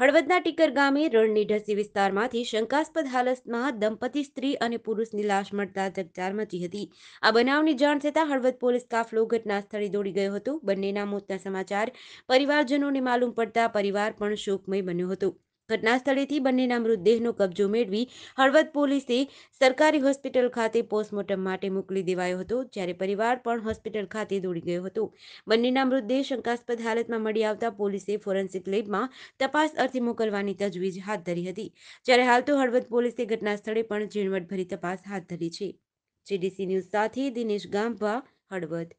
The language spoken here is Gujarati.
હળવદના ટીકર ગામે રણની ઢસી વિસ્તારમાંથી શંકાસ્પદ હાલતમાં દંપતી સ્ત્રી અને પુરુષની લાશ મળતા ચકચાર મચી હતી આ બનાવની જાણ થતાં હળવદ પોલીસ કાફલો ઘટના સ્થળે દોડી ગયો હતો બંનેના મોતના સમાચાર પરિવારજનોને માલુમ પડતા પરિવાર પણ શોકમય બન્યો હતો ઘટનાસ્થળેથી બંનેના મૃતદેહનો કબજો મેળવી હળવદ પોલીસે સરકારી હોસ્પિટલ ખાતે પોસ્ટમોર્ટમ માટે મોકલી દેવાયો હતો જ્યારે પરિવાર પણ હોસ્પિટલ ખાતે દોડી ગયો હતો બંનેના મૃતદેહ શંકાસ્પદ હાલતમાં મળી આવતા પોલીસે ફોરેન્સિક લેબમાં તપાસ અર્થે મોકલવાની તજવીજ હાથ ધરી હતી જ્યારે હાલ તો હળવદ પોલીસે ઘટનાસ્થળે પણ ઝીણવટભરી તપાસ હાથ ધરી છે જીડીસી ન્યૂઝ સાથે દિનેશ ગામભા હળવદ